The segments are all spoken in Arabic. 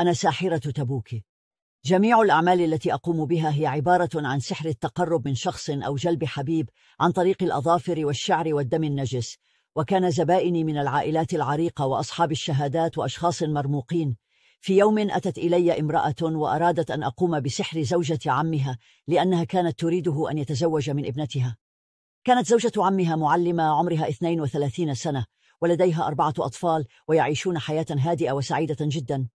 أنا ساحرة تبوك جميع الأعمال التي أقوم بها هي عبارة عن سحر التقرب من شخص أو جلب حبيب عن طريق الأظافر والشعر والدم النجس وكان زبائني من العائلات العريقة وأصحاب الشهادات وأشخاص مرموقين في يوم أتت إلي امرأة وأرادت أن أقوم بسحر زوجة عمها لأنها كانت تريده أن يتزوج من ابنتها كانت زوجة عمها معلمة عمرها 32 سنة ولديها أربعة أطفال ويعيشون حياة هادئة وسعيدة جدا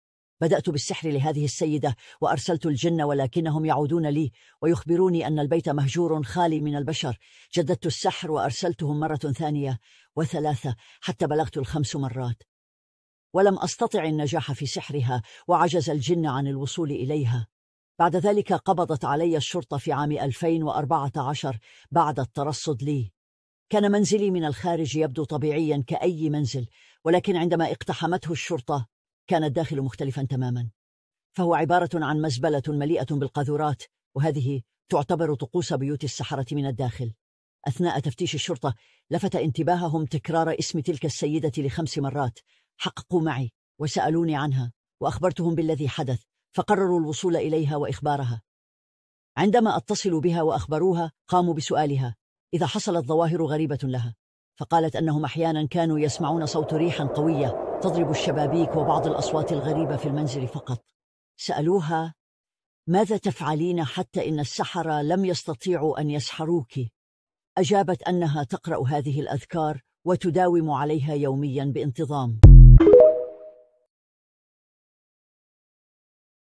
بدأت بالسحر لهذه السيدة وأرسلت الجن ولكنهم يعودون لي ويخبروني أن البيت مهجور خالي من البشر جددت السحر وأرسلتهم مرة ثانية وثلاثة حتى بلغت الخمس مرات ولم أستطع النجاح في سحرها وعجز الجن عن الوصول إليها بعد ذلك قبضت علي الشرطة في عام 2014 بعد الترصد لي كان منزلي من الخارج يبدو طبيعيا كأي منزل ولكن عندما اقتحمته الشرطة كان الداخل مختلفا تماما فهو عبارة عن مزبلة مليئة بالقاذورات وهذه تعتبر طقوس بيوت السحرة من الداخل أثناء تفتيش الشرطة لفت انتباههم تكرار اسم تلك السيدة لخمس مرات حققوا معي وسألوني عنها وأخبرتهم بالذي حدث فقرروا الوصول إليها وإخبارها عندما اتصلوا بها وأخبروها قاموا بسؤالها إذا حصلت ظواهر غريبة لها فقالت أنهم أحيانا كانوا يسمعون صوت ريحا قوية تضرب الشبابيك وبعض الأصوات الغريبة في المنزل فقط سألوها ماذا تفعلين حتى إن السحرة لم يستطيعوا أن يسحروك؟ أجابت أنها تقرأ هذه الأذكار وتداوم عليها يوميا بانتظام